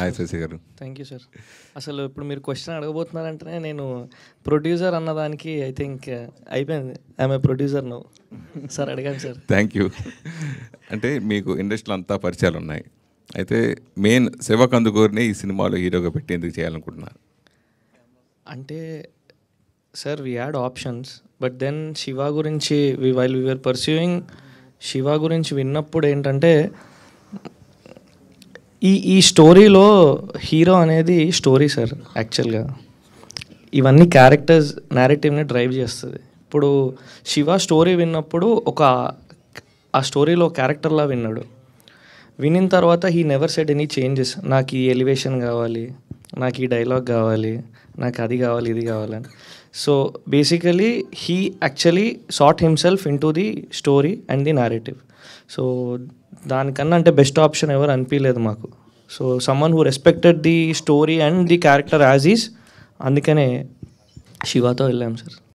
hi గారు thank you sir అసలు ఇప్పుడు మీరు క్వశ్చన్ అడగబోతున్నారంటేనే నేను ప్రొడ్యూసర్ అన్నదానికి ఐ థింక్ uh, అయిపోయింది ఐఎమ్ ఏ ప్రొడ్యూసర్ నువ్వు సార్ అడిగాను సార్ థ్యాంక్ యూ అంటే మీకు ఇండస్ట్రీలో అంతా పరిచయాలు ఉన్నాయి అయితే మెయిన్ శివ కందుకూరిని ఈ సినిమాలో హీరోగా పెట్టి ఎందుకు చేయాలనుకుంటున్నారు అంటే sir we had options but then Shiva గురించి we while we're pursuing Shiva గురించి విన్నప్పుడు ఏంటంటే ఈ ఈ స్టోరీలో హీరో అనేది స్టోరీ సార్ యాక్చువల్గా ఇవన్నీ క్యారెక్టర్స్ నేరేటివ్ని డ్రైవ్ చేస్తుంది ఇప్పుడు శివ స్టోరీ విన్నప్పుడు ఒక ఆ స్టోరీలో క్యారెక్టర్లా విన్నాడు వినిన తర్వాత he never set any changes నాకు ఈ ఎలివేషన్ కావాలి నాకు ఈ డైలాగ్ కావాలి నాకు అది కావాలి ఇది కావాలని so basically he actually short himself into the story and the narrative so దానికన్నా అంటే బెస్ట్ ఆప్షన్ ఎవరు అనిపించలేదు మాకు so someone who respected the story and the character as is అందుకనే శివాతో వెళ్ళాం సార్